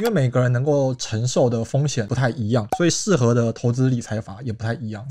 因为每个人能够承受的风险不太一样，所以适合的投资理财法也不太一样。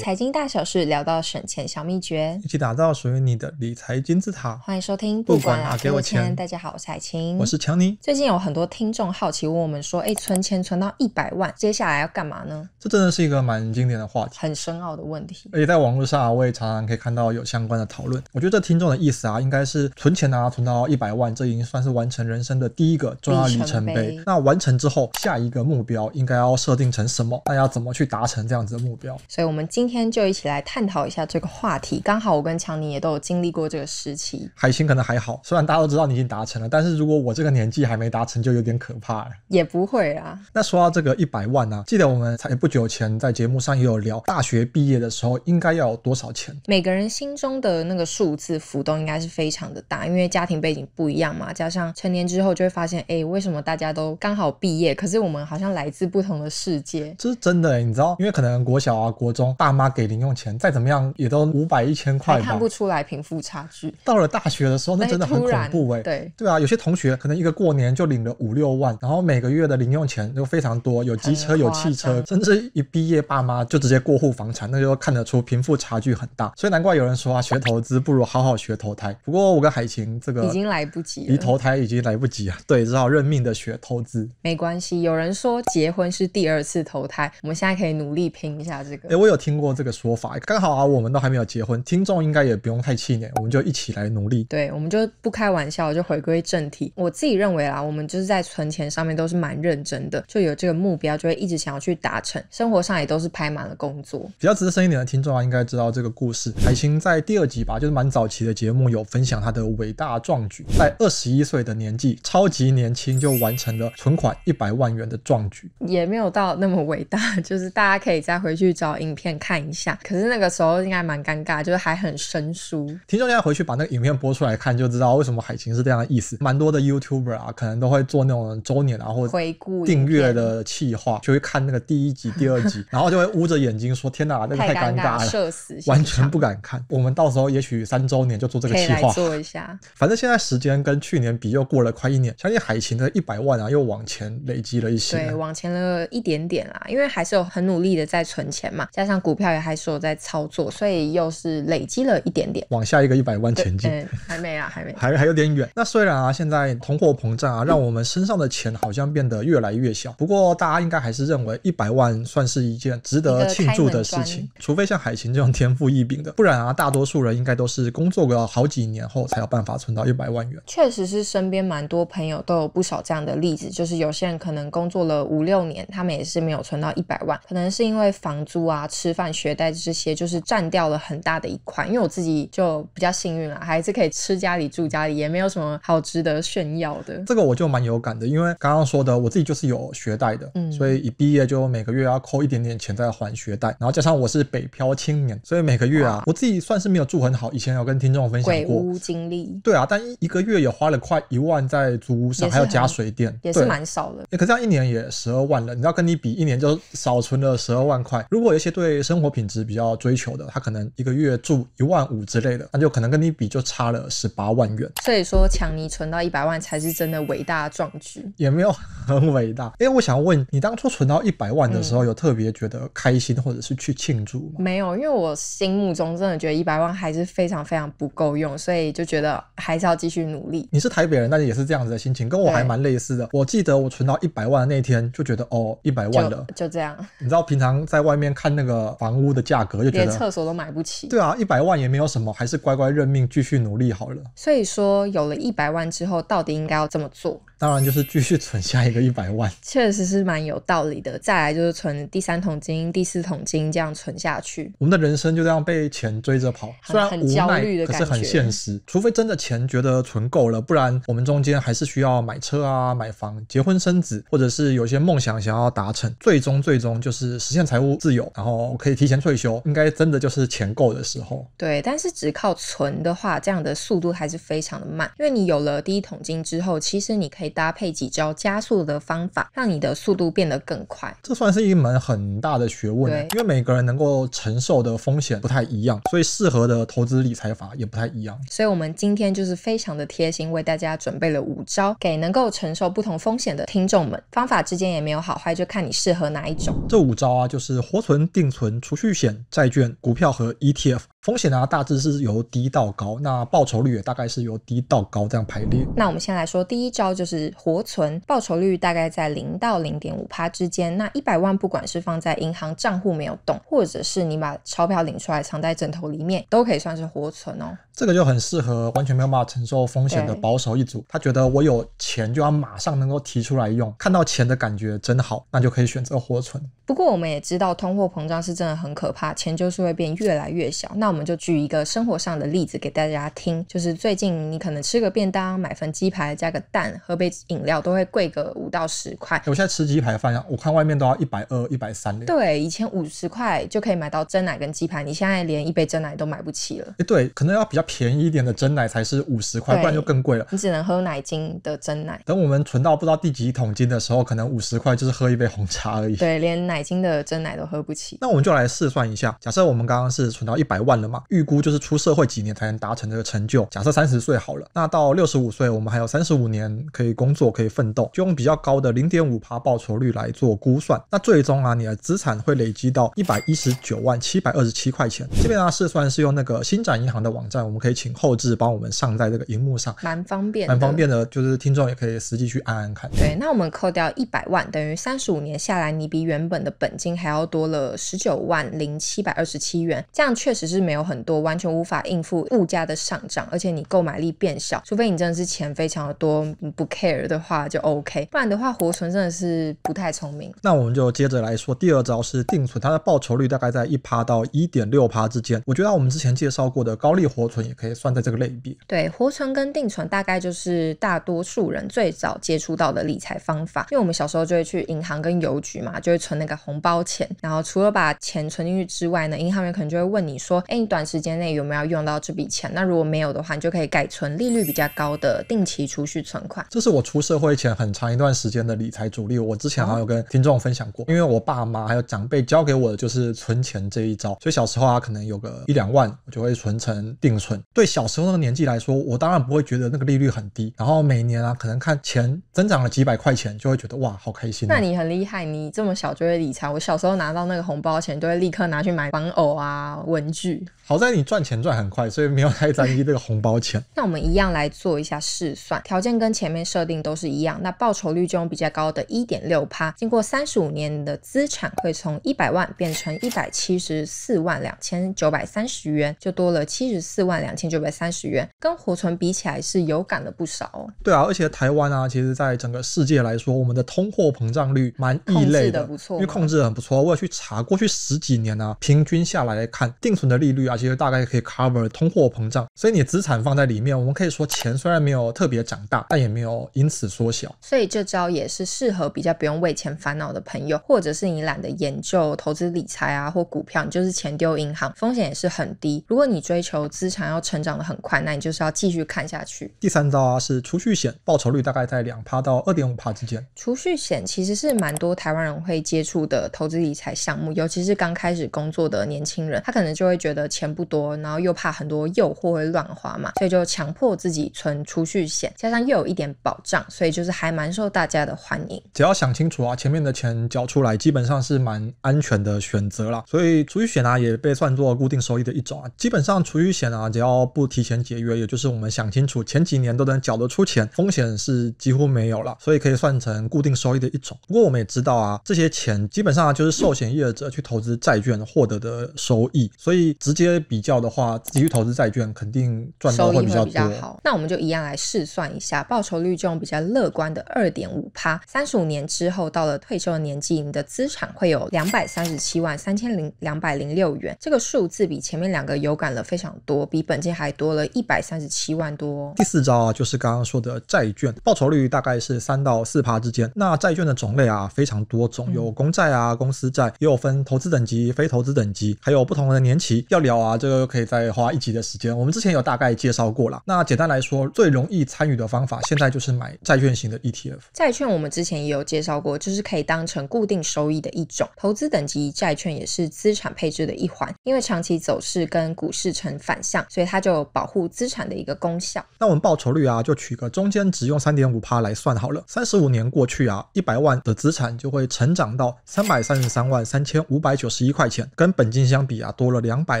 财经大小事，聊到省钱小秘诀，一起打造属于你的理财金字塔。欢迎收听不管哪给我钱。大家好，我是彩清，我是强尼。最近有很多听众好奇问我们说：“哎，存钱存到一百万，接下来要干嘛呢？”这真的是一个蛮经典的话题，很深奥的问题。而且在网络上，我也常常可以看到有相关的讨论。我觉得这听众的意思啊，应该是存钱啊，存到一百万，这已经算是完成人生的第一个重要里程碑。那完成之后，下一个目标应该要设定成什么？那要怎么去达成这样子的目标？所以我们今天。天就一起来探讨一下这个话题。刚好我跟强尼也都有经历过这个时期。海星可能还好，虽然大家都知道你已经达成了，但是如果我这个年纪还没达成，就有点可怕了。也不会啊。那说到这个一百万呢？记得我们才不久前在节目上也有聊，大学毕业的时候应该要有多少钱？每个人心中的那个数字浮动应该是非常的大，因为家庭背景不一样嘛。加上成年之后就会发现，哎，为什么大家都刚好毕业，可是我们好像来自不同的世界？这是真的，你知道，因为可能国小啊、国中爸妈。给零用钱，再怎么样也都五百一千块，看不出来贫富差距。到了大学的时候，那真的很恐怖哎。对对啊，有些同学可能一个过年就领了五六万，然后每个月的零用钱又非常多，有机车，有汽车，甚至一毕业爸妈就直接过户房产，那就看得出贫富差距很大。所以难怪有人说啊，学投资不如好好学投胎。不过我跟海琴这个已经来不及，离投胎已经来不及了。对，只好认命的学投资。没关系，有人说结婚是第二次投胎，我们现在可以努力拼一下这个。哎，我有听过。这个说法刚好啊，我们都还没有结婚，听众应该也不用太气馁，我们就一起来努力。对，我们就不开玩笑，就回归正题。我自己认为啊，我们就是在存钱上面都是蛮认真的，就有这个目标，就会一直想要去达成。生活上也都是拍满了工作。比较资深一点的听众啊，应该知道这个故事。海清在第二集吧，就是蛮早期的节目有分享她的伟大壮举，在二十一岁的年纪，超级年轻就完成了存款一百万元的壮举，也没有到那么伟大，就是大家可以再回去找影片看。一下，可是那个时候应该蛮尴尬，就是还很生疏。听众现在回去把那个影片播出来看，就知道为什么海琴是这样的意思。蛮多的 YouTuber 啊，可能都会做那种周年啊，或回顾订阅的企划，就会看那个第一集、第二集，然后就会捂着眼睛说：“天哪，那个太尴尬了，社死，完全不敢看。”我们到时候也许三周年就做这个企划，做一下。反正现在时间跟去年比又过了快一年，相信海琴的一百万啊又往前累积了一些，对，往前了一点点啦，因为还是有很努力的在存钱嘛，加上股票。还说在操作，所以又是累积了一点点，往下一个一百万前进。还没啊，还没，还还有点远。那虽然啊，现在通货膨胀啊，让我们身上的钱好像变得越来越小。不过大家应该还是认为一百万算是一件值得庆祝的事情，除非像海琴这种天赋异禀的，不然啊，大多数人应该都是工作个好几年后才有办法存到一百万元。确实是身边蛮多朋友都有不少这样的例子，就是有些人可能工作了五六年，他们也是没有存到一百万，可能是因为房租啊、吃饭。学贷这些就是占掉了很大的一块，因为我自己就比较幸运了，还是可以吃家里住家里，也没有什么好值得炫耀的。这个我就蛮有感的，因为刚刚说的我自己就是有学贷的，嗯，所以一毕业就每个月要扣一点点钱在还学贷，然后加上我是北漂青年，所以每个月啊，我自己算是没有住很好。以前有跟听众分享过经历，对啊，但一个月也花了快一万在租屋上，还要加水电，也是蛮少的。可这样一年也十二万了，你知道跟你比，一年就少存了十二万块。如果有一些对生活。品质比较追求的，他可能一个月住一万五之类的，那就可能跟你比就差了十八万元。所以说，抢你存到一百万才是真的伟大壮举，也没有很伟大。因 为我想问你，当初存到一百万的时候，有特别觉得开心或者是去庆祝吗？没有，因为我心目中真的觉得一百万还是非常非常不够用，所以就觉得还是要继续努力。你是台北人，那是也是这样子的心情，跟我还蛮类似的。我记得我存到一百万的那天，就觉得哦，一百万了，就这样。你知道平常在外面看那个房。屋的价格就觉得连厕所都买不起，对啊，一百万也没有什么，还是乖乖认命，继续努力好了。所以说，有了一百万之后，到底应该要怎么做？当然，就是继续存下一个一百万，确实是蛮有道理的。再来就是存第三桶金、第四桶金，这样存下去，我们的人生就这样被钱追着跑。虽然很焦虑的感觉，可是很现实。除非真的钱觉得存够了，不然我们中间还是需要买车啊、买房、结婚生子，或者是有些梦想想要达成。最终，最终就是实现财务自由，然后可以提前退休。应该真的就是钱够的时候。对，但是只靠存的话，这样的速度还是非常的慢。因为你有了第一桶金之后，其实你可以。搭配几招加速的方法，让你的速度变得更快。这算是一门很大的学问。因为每个人能够承受的风险不太一样，所以适合的投资理财法也不太一样。所以我们今天就是非常的贴心，为大家准备了五招，给能够承受不同风险的听众们。方法之间也没有好坏，就看你适合哪一种。这五招啊，就是活存、定存、储蓄险、债券、股票和 ETF。风险啊，大致是由低到高，那报酬率也大概是由低到高这样排列。那我们先来说第一招，就是活存，报酬率大概在零到零点五帕之间。那一百万不管是放在银行账户没有动，或者是你把钞票领出来藏在枕头里面，都可以算是活存哦。这个就很适合完全没有办法承受风险的保守一族，他觉得我有钱就要马上能够提出来用，看到钱的感觉真好，那就可以选择活存。不过我们也知道通货膨胀是真的很可怕，钱就是会变越来越小。那我们就举一个生活上的例子给大家听，就是最近你可能吃个便当、买份鸡排、加个蛋、喝杯饮料，都会贵个五到十块。我现在吃鸡排饭，我看外面都要一百二、一百三对，以前五十块就可以买到蒸奶跟鸡排，你现在连一杯蒸奶都买不起了。哎，对，可能要比较便宜一点的蒸奶才是五十块，不然就更贵了。你只能喝奶精的蒸奶。等我们存到不知道第几桶金的时候，可能五十块就是喝一杯红茶而已。对，连奶精的蒸奶都喝不起。那我们就来试算一下，假设我们刚刚是存到一百万。嘛，预估就是出社会几年才能达成这个成就。假设三十岁好了，那到六十五岁，我们还有三十五年可以工作，可以奋斗。就用比较高的零点五趴报酬率来做估算。那最终啊，你的资产会累积到一百一十九万七百二十七块钱。这边啊，试算是用那个新展银行的网站，我们可以请后置帮我们上在这个荧幕上，蛮方便，蛮方便的。就是听众也可以实际去按按看。对，那我们扣掉一百万，等于三十五年下来，你比原本的本金还要多了十九万零七百二十七元。这样确实是。没有很多，完全无法应付物价的上涨，而且你购买力变小，除非你真的是钱非常的多，不 care 的话就 OK，不然的话活存真的是不太聪明。那我们就接着来说，第二招是定存，它的报酬率大概在一趴到一点六趴之间。我觉得我们之前介绍过的高利活存也可以算在这个类别。对，活存跟定存大概就是大多数人最早接触到的理财方法，因为我们小时候就会去银行跟邮局嘛，就会存那个红包钱，然后除了把钱存进去之外呢，银行员可能就会问你说，哎。短时间内有没有用到这笔钱？那如果没有的话，你就可以改存利率比较高的定期储蓄存款。这是我出社会前很长一段时间的理财主力。我之前还有跟听众分享过，因为我爸妈还有长辈教给我的就是存钱这一招。所以小时候啊，可能有个一两万，我就会存成定存。对小时候那个年纪来说，我当然不会觉得那个利率很低。然后每年啊，可能看钱增长了几百块钱，就会觉得哇，好开心。那你很厉害，你这么小就会理财。我小时候拿到那个红包钱，都会立刻拿去买玩偶啊、文具。好在你赚钱赚很快，所以没有太在意这个红包钱。那我们一样来做一下试算，条件跟前面设定都是一样。那报酬率就用比较高的1.6%，经过35年的资产会从100万变成174万2930元，就多了74万2930元，跟活存比起来是有感了不少。对啊，而且台湾啊，其实在整个世界来说，我们的通货膨胀率蛮异类的，不错，因为控制的很不错。我也去查过去十几年呢，平均下来看定存的利率。率啊，其实大概可以 cover 通货膨胀，所以你资产放在里面，我们可以说钱虽然没有特别长大，但也没有因此缩小。所以这招也是适合比较不用为钱烦恼的朋友，或者是你懒得研究投资理财啊或股票，你就是钱丢银行，风险也是很低。如果你追求资产要成长的很快，那你就是要继续看下去。第三招啊是储蓄险，报酬率大概在两趴到二点五趴之间。储蓄险其实是蛮多台湾人会接触的投资理财项目，尤其是刚开始工作的年轻人，他可能就会觉得。的钱不多，然后又怕很多诱惑会乱花嘛，所以就强迫自己存储蓄险，加上又有一点保障，所以就是还蛮受大家的欢迎。只要想清楚啊，前面的钱交出来，基本上是蛮安全的选择啦。所以储蓄险啊，也被算作固定收益的一种啊。基本上储蓄险啊，只要不提前解约，也就是我们想清楚前几年都能缴得出钱，风险是几乎没有了，所以可以算成固定收益的一种。不过我们也知道啊，这些钱基本上就是寿险业者去投资债券获得的收益，所以。直接比较的话，自己去投资债券肯定赚多或者比较好。那我们就一样来试算一下，报酬率用比较乐观的二点五趴，三十五年之后到了退休的年纪，你的资产会有两百三十七万三千零两百零六元。这个数字比前面两个有感了非常多，比本金还多了一百三十七万多。第四招啊，就是刚刚说的债券，报酬率大概是三到四趴之间。那债券的种类啊非常多种，有公债啊、公司债，也有分投资等级、非投资等级，还有不同的年期。要聊啊，这个可以再花一集的时间。我们之前有大概介绍过了。那简单来说，最容易参与的方法，现在就是买债券型的 ETF。债券我们之前也有介绍过，就是可以当成固定收益的一种投资。等级债券也是资产配置的一环，因为长期走势跟股市成反向，所以它就保护资产的一个功效。那我们报酬率啊，就取个中间值，用三点五趴来算好了。三十五年过去啊，一百万的资产就会成长到三百三十三万三千五百九十一块钱，跟本金相比啊，多了两百。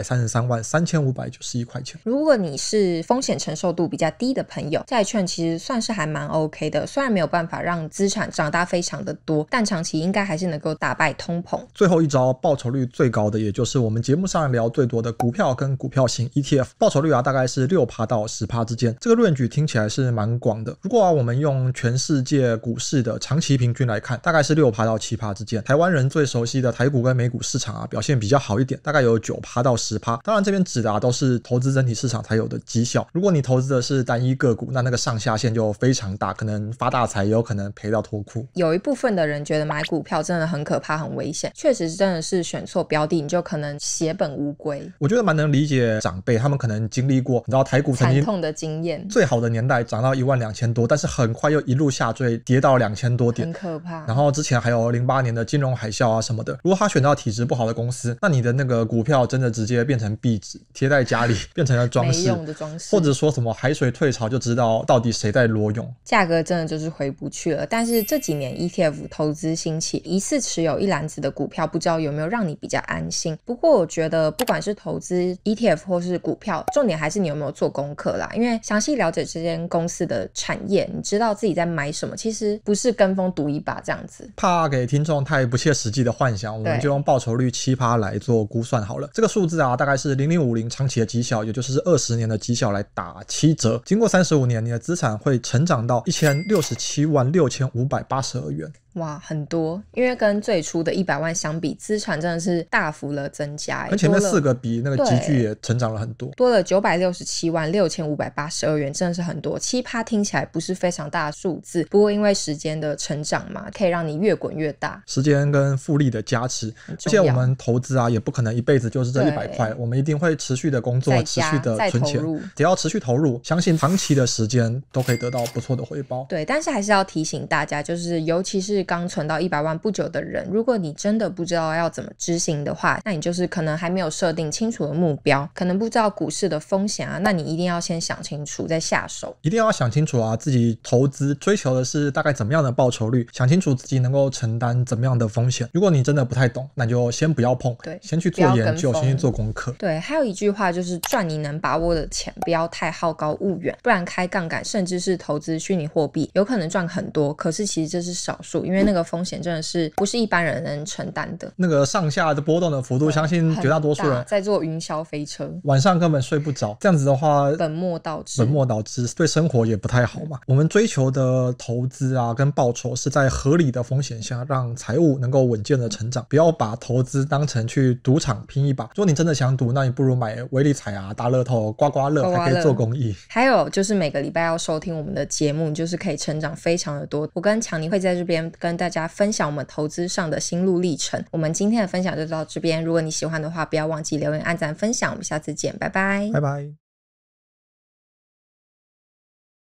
三十三万三千五百九十一块钱。如果你是风险承受度比较低的朋友，债券其实算是还蛮 OK 的，虽然没有办法让资产长大非常的多，但长期应该还是能够打败通膨。最后一招报酬率最高的，也就是我们节目上聊最多的股票跟股票型 ETF，报酬率啊大概是六趴到十趴之间。这个论据听起来是蛮广的。如果啊我们用全世界股市的长期平均来看，大概是六趴到七趴之间。台湾人最熟悉的台股跟美股市场啊表现比较好一点，大概有九趴到十。怕，当然这边指的啊、都是投资整体市场才有的绩效。如果你投资的是单一个股，那那个上下限就非常大，可能发大财也有可能赔到脱裤。有一部分的人觉得买股票真的很可怕、很危险，确实真的是选错标的，你就可能血本无归。我觉得蛮能理解长辈，他们可能经历过，你知道台股曾经痛的经验，最好的年代涨到一万两千多，但是很快又一路下坠，跌到两千多点，很可怕。然后之前还有零八年的金融海啸啊什么的。如果他选到体质不好的公司，那你的那个股票真的直接。变成壁纸贴在家里，变成了装饰，用的装饰。或者说什么海水退潮就知道到底谁在裸泳。价格真的就是回不去了。但是这几年 ETF 投资兴起，一次持有一篮子的股票，不知道有没有让你比较安心。不过我觉得，不管是投资 ETF 或是股票，重点还是你有没有做功课啦。因为详细了解这间公司的产业，你知道自己在买什么。其实不是跟风赌一把这样子。怕给听众太不切实际的幻想，我们就用报酬率七趴来做估算好了。这个数字啊。大概是零零五零长期的绩效，也就是二十年的绩效来打七折。经过三十五年，你的资产会成长到一千六十七万六千五百八十二元。哇，很多，因为跟最初的一百万相比，资产真的是大幅的增加。而前面四个比那个集聚也成长了很多，多了九百六十七万六千五百八十二元，真的是很多。七趴听起来不是非常大的数字，不过因为时间的成长嘛，可以让你越滚越大。时间跟复利的加持，而且我们投资啊，也不可能一辈子就是这一百块，我们一定会持续的工作，持续的存钱，只要持续投入，相信长期的时间都可以得到不错的回报。对，但是还是要提醒大家，就是尤其是。刚存到一百万不久的人，如果你真的不知道要怎么执行的话，那你就是可能还没有设定清楚的目标，可能不知道股市的风险啊。那你一定要先想清楚再下手，一定要想清楚啊，自己投资追求的是大概怎么样的报酬率，想清楚自己能够承担怎么样的风险。如果你真的不太懂，那就先不要碰，对，先去做研究，先去做功课。对，还有一句话就是赚你能把握的钱，不要太好高骛远，不然开杠杆甚至是投资虚拟货币，有可能赚很多，可是其实这是少数。因为那个风险真的是不是一般人能承担的，那个上下的波动的幅度，相信绝大多数人在做云霄飞车，晚上根本睡不着。这样子的话，本末倒置，本末倒置，对生活也不太好嘛。我们追求的投资啊，跟报酬是在合理的风险下，让财务能够稳健的成长。不要把投资当成去赌场拼一把。如果你真的想赌，那你不如买威力彩啊、大乐透、刮刮乐，还可以做公益。还有就是每个礼拜要收听我们的节目，就是可以成长非常的多。我跟强尼会在这边。跟大家分享我们投资上的心路历程。我们今天的分享就到这边，如果你喜欢的话，不要忘记留言、按赞、分享。我们下次见，拜拜，拜拜。